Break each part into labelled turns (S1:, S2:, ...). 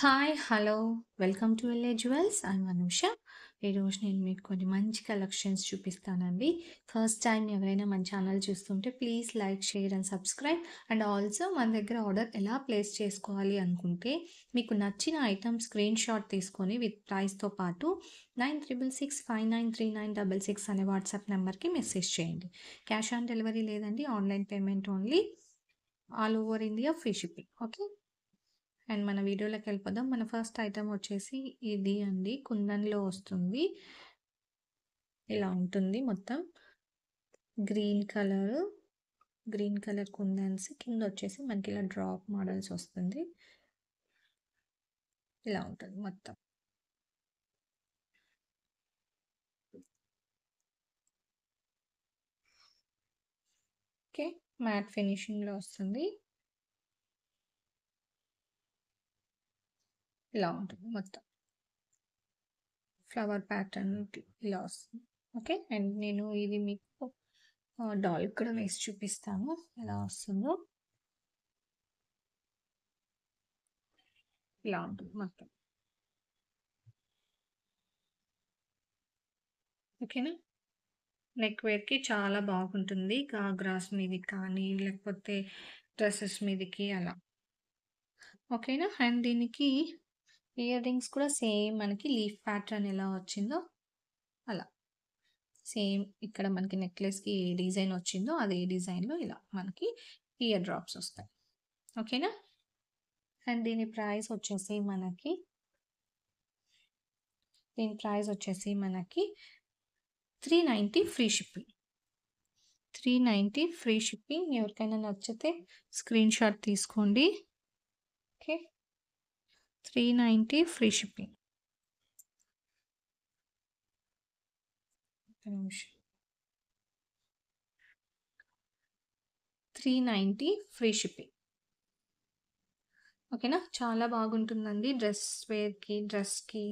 S1: Hi hello welcome to LA jewels I Manusha ఈరోజు నేను మీకు కొన్ని మంచి కలెక్షన్స్ చూపిస్తానండి ఫస్ట్ టైం ఎవరైనా మన ఛానల్ చూస్తుంటే please like share and subscribe and also మన దగ్గర ఆర్డర్ ఎలా ప్లేస్ చేసుకోవాలి అనుకుంటే మీకు నచ్చిన ఐటమ్ స్క్రీన్ షాట్ తీసుకొని విత్ ప్రైస్తో పాటు nine triple six five nine three nine double six అనే వాట్సాప్ నెంబర్కి మెసేజ్ చేయండి క్యాష్ ఆన్ డెలివరీ లేదండి online payment only all over India free shipping okay and మన వీడియోలోకి వెళ్ళిపోదాం మన ఫస్ట్ ఐటమ్ వచ్చేసి ఇది అండి కుందన్లో వస్తుంది ఇలా ఉంటుంది మొత్తం green colour green colour kundans కింద వచ్చేసి మనకి ఇలా డ్రాప్ మోడల్స్ వస్తుంది ఇలా ఉంటుంది మొత్తం ఓకే మ్యాట్ ఫినిషింగ్లో వస్తుంది ఇలా ఉంటుంది మొత్తం ఫ్లవర్ ప్యాటర్న్ ఇలా వస్తుంది ఓకే అండ్ నేను ఇది మీకు డాల్ కూడా వేసి చూపిస్తాను ఎలా వస్తుందో ఇలా ఉంటుంది మొత్తం ఓకేనా నెక్ వేర్కి చాలా బాగుంటుంది గాగ్రాస్ మీది కానీ లేకపోతే డ్రెస్సెస్ మీదకి అలా ఓకేనా అండ్ దీనికి ఇయర్ రింగ్స్ కూడా సేమ్ మనకి లీఫ్ ప్యాటర్న్ ఎలా వచ్చిందో అలా సేమ్ ఇక్కడ మనకి నెక్లెస్కి ఏ డిజైన్ వచ్చిందో అదే డిజైన్లో ఇలా మనకి ఇయర్ డ్రాప్స్ వస్తాయి ఓకేనా అండ్ దీని ప్రైస్ వచ్చేసి మనకి దీని ప్రైస్ వచ్చేసి మనకి three ninety free shipping three ninety free shipping ఎవరికైనా నచ్చితే స్క్రీన్ షాట్ తీసుకోండి okay three ninety free shipping three ninety free shipping ఓకేనా చాలా బాగుంటుందండి డ్రెస్ వేర్కి డ్రెస్కి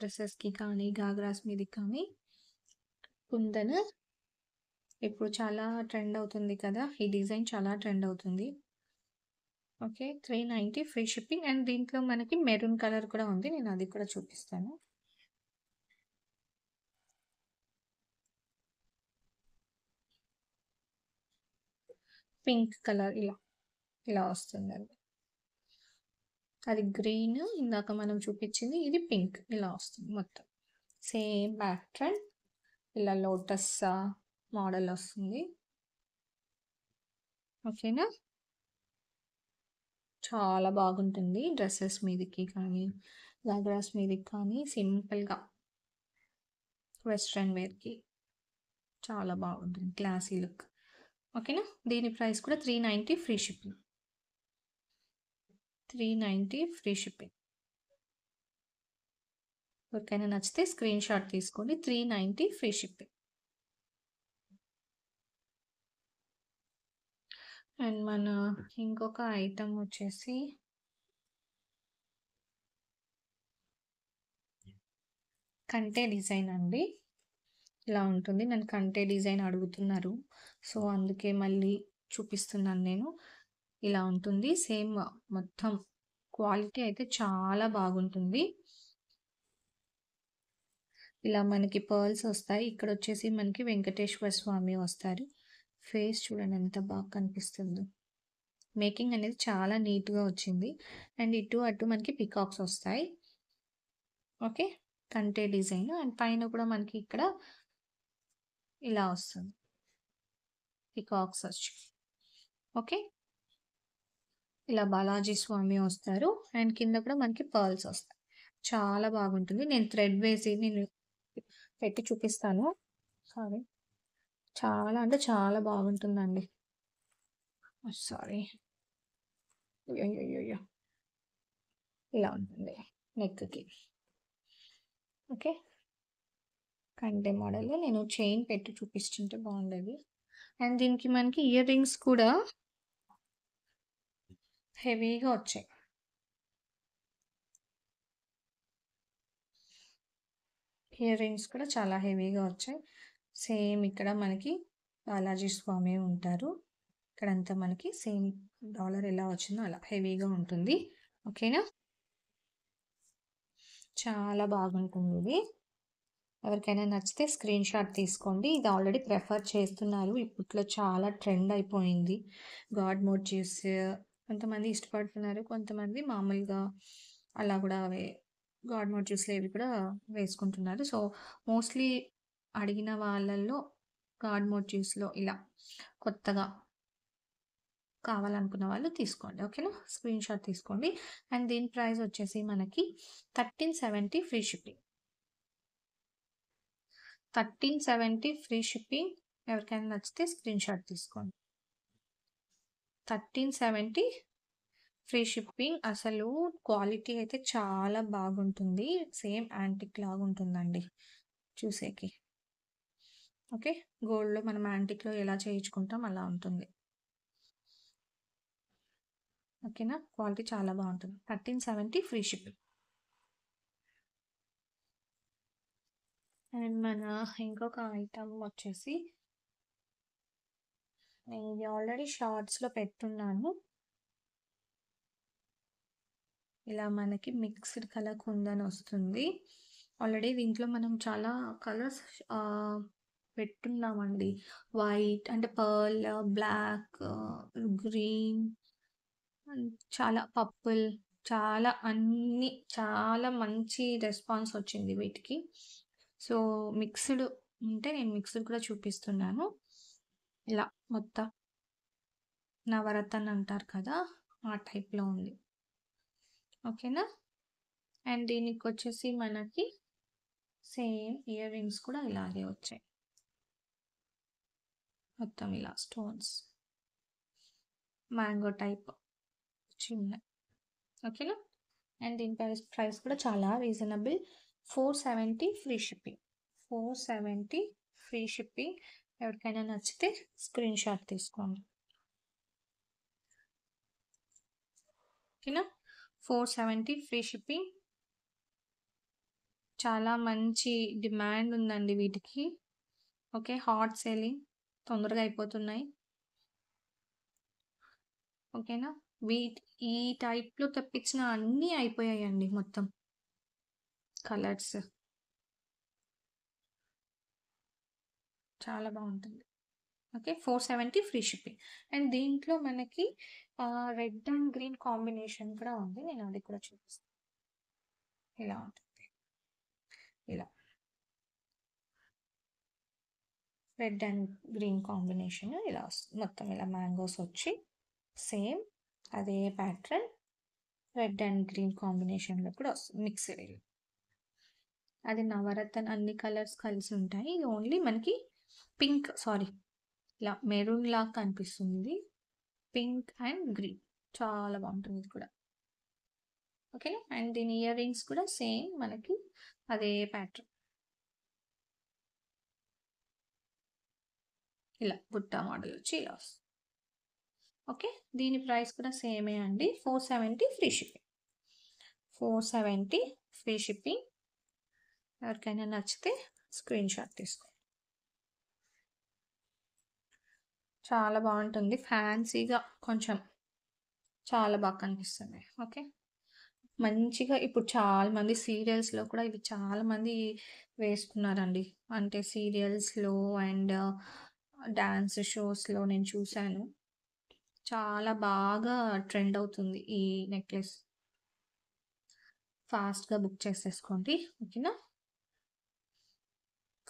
S1: డ్రెస్సెస్కి కానీ గాగ్రాస్ మీదకి కానీ కుందన ఇప్పుడు చాలా ట్రెండ్ అవుతుంది కదా ఈ డిజైన్ చాలా ట్రెండ్ అవుతుంది okay three ninety free shipping and దీంట్లో మనకి మెరూన్ కలర్ కూడా ఉంది నేను అది కూడా చూపిస్తాను పింక్ కలర్ ఇలా ఇలా వస్తుందండి అది గ్రీన్ ఇందాక మనం చూపించింది ఇది పింక్ ఇలా వస్తుంది మొత్తం సేమ్ బ్యాక్ ట్రెండ్ ఇలా లోటస్ మోడల్ వస్తుంది ఓకేనా చాలా బాగుంటుంది డ్రెస్సెస్ మీదకి కానీ గాగ్రాస్ మీదకి కానీ సింపుల్గా వెస్ట్రన్ వేర్కి చాలా బాగుంటుంది క్లాసీ లుక్ ఓకేనా దీని ప్రైస్ కూడా three ninety free shipping three ninety free shipping ఎవరికైనా నచ్చితే స్క్రీన్ షాట్ తీసుకోండి three ninety free shipping and మన ఇంకొక ఐటమ్ వచ్చేసి కంటే డిజైన్ అండి ఇలా ఉంటుంది నన్ను కంటే డిజైన్ అడుగుతున్నారు సో అందుకే మళ్ళీ చూపిస్తున్నాను నేను ఇలా ఉంటుంది సేమ్ మొత్తం క్వాలిటీ అయితే చాలా బాగుంటుంది ఇలా మనకి పర్ల్స్ వస్తాయి ఇక్కడ వచ్చేసి మనకి వెంకటేశ్వర స్వామి వస్తారు ఫేస్ చూడండి ఎంత బాగా కనిపిస్తుందో మేకింగ్ అనేది చాలా నీట్గా వచ్చింది అండ్ ఇటు అటు మనకి పికాక్స్ వస్తాయి ఓకే కంటే డిజైన్ అండ్ పైన కూడా మనకి ఇక్కడ ఇలా వస్తుంది పికాక్స్ వచ్చి ఓకే ఇలా బాలాజీ స్వామి వస్తారు అండ్ కింద కూడా మనకి పర్ల్స్ వస్తాయి చాలా బాగుంటుంది నేను థ్రెడ్ వేసి నేను పెట్టి చూపిస్తాను సారీ చాలా అంటే చాలా బాగుంటుందండి సారీ oh, అయ్యో ఇలా ఉంటుంది నెక్కి ఓకే కంటే మోడల్ నేను చైన్ పెట్టి చూపిస్తుంటే బాగుండేది అండ్ దీనికి మనకి ఇయర్ రింగ్స్ కూడా హెవీగా వచ్చాయి ఇయర్ రింగ్స్ కూడా చాలా హెవీగా వచ్చాయి సేమ్ ఇక్కడ మనకి బాలాజీ స్వామి ఉంటారు ఇక్కడంతా మనకి సేమ్ డాలర్ ఎలా వచ్చిందో అలా హెవీగా ఉంటుంది ఓకేనా చాలా బాగుంటుంది ఇది ఎవరికైనా నచ్చితే స్క్రీన్ షాట్ తీసుకోండి ఇది ఆల్రెడీ ప్రిఫర్ చేస్తున్నారు ఇప్పట్లో చాలా ట్రెండ్ అయిపోయింది గాడ్ మోడ్ జ్యూస్ కొంతమంది ఇష్టపడుతున్నారు కొంతమంది మామూలుగా అలా కూడా అవే గాడ్ మోడ్ జ్యూస్లు ఇవి కూడా వేసుకుంటున్నారు సో మోస్ట్లీ అడిగిన వాళ్ళల్లో గాడ్ మోడ్ జ్యూస్లో ఇలా కొత్తగా కావాలనుకున్న వాళ్ళు తీసుకోండి ఓకేనా స్క్రీన్ షాట్ తీసుకోండి అండ్ దీని ప్రైస్ వచ్చేసి మనకి thirteen seventy free shipping thirteen seventy free shipping ఎవరికైనా నచ్చితే స్క్రీన్ షాట్ తీసుకోండి థర్టీన్ సెవెంటీ ఫ్రీ షిప్పింగ్ అసలు క్వాలిటీ అయితే చాలా బాగుంటుంది సేమ్ యాంటిక్ లాగా ఉంటుందండి చూసేకి ఓకే గోల్డ్లో మనం యాంటిక్లో ఎలా చేయించుకుంటాం అలా ఉంటుంది ఓకేనా క్వాలిటీ చాలా బాగుంటుంది thirteen seventy free shipping and మన ఇంకొక ఐటమ్ వచ్చేసి నేను ఇది ఆల్రెడీ షార్ట్స్లో పెట్టున్నాను ఇలా మనకి మిక్స్డ్ కలర్ కుందని వస్తుంది ఆల్రెడీ దీంట్లో మనం చాలా కలర్స్ పెట్టున్నామండి వైట్ అంటే పర్ల్ బ్లాక్ గ్రీన్ చాలా పప్పుల్ చాలా అన్ని చాలా మంచి రెస్పాన్స్ వచ్చింది వీటికి సో మిక్స్డ్ ఉంటే నేను మిక్స్డ్ కూడా చూపిస్తున్నాను ఇలా మొత్తం నవరతన్ అంటారు కదా ఆ టైప్లో ఉంది ఓకేనా అండ్ దీనికి వచ్చేసి మనకి సేమ్ ఇయర్ రింగ్స్ కూడా ఇలాగే వచ్చాయి మొత్తం ఇలా స్టోన్స్ మ్యాంగో టైప్ చిన్న ఓకేనా అండ్ దీని ప్రైస్ ప్రైస్ కూడా చాలా reasonable four seventy free shipping four seventy free shipping ఎవరికైనా నచ్చితే స్క్రీన్ షాట్ తీసుకోండి ఓకేనా ఫోర్ సెవెంటీ ఫ్రీ షిప్పింగ్ చాలా మంచి డిమాండ్ ఉందండి వీటికి ఓకే హాట్ సెల్లింగ్ తొందరగా అయిపోతున్నాయి ఓకేనా వీ ఈ టైప్లో తెప్పించిన అన్నీ అయిపోయాయండి మొత్తం కలర్స్ చాలా బాగుంటుంది okay four seventy free shipping and దీంట్లో మనకి రెడ్ అండ్ గ్రీన్ కాంబినేషన్ కూడా ఉంది నేను అది కూడా చూపిస్తాను ఇలా ఉంటుంది ఇలా రెడ్ అండ్ గ్రీన్ కాంబినేషన్ ఇలా వస్తుంది మొత్తం ఇలా మ్యాంగోస్ వచ్చి సేమ్ అదే ప్యాటర్న్ రెడ్ అండ్ గ్రీన్ కాంబినేషన్లో కూడా వస్తుంది మిక్స్డ్ mm. అది నవరత్న అన్ని కలర్స్ కలిసి ఉంటాయి ఇది ఓన్లీ మనకి పింక్ సారీ ఇలా మెరూన్ లా కనిపిస్తుంది పింక్ అండ్ గ్రీన్ చాలా బాగుంటుంది ఇది కూడా ఓకేనా అండ్ దీని ఇయర్ రింగ్స్ కూడా సేమ్ మనకి అదే ప్యాటర్న్ ఇలా బుట్ట మోడల్ వచ్చి ఇలా వస్తుంది ఓకే దీని ప్రైస్ కూడా సేమే అండి four seventy free shipping four seventy free shipping ఎవరికైనా నచ్చితే స్క్రీన్ షాట్ తీసుకోండి చాలా బాగుంటుంది ఫ్యాన్సీగా కొంచెం చాలా బాగా కనిపిస్తుంది ఓకే మంచిగా ఇప్పుడు చాలామంది సీరియల్స్లో కూడా ఇవి చాలామంది వేసుకున్నారండి అంటే సీరియల్స్లో అండ్ డ్యాన్స్ షోస్లో నేను చూశాను చాలా బాగా ట్రెండ్ అవుతుంది ఈ నెక్లెస్ ఫాస్ట్గా బుక్ చేసేసుకోండి ఓకేనా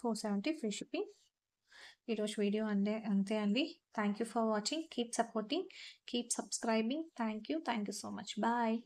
S1: ఫోర్ సెవెంటీ ఫ్రీ షిప్పింగ్ ఈరోజు వీడియో అంటే అంతే అండి thank you for watching keep supporting keep subscribing thank you thank you so much bye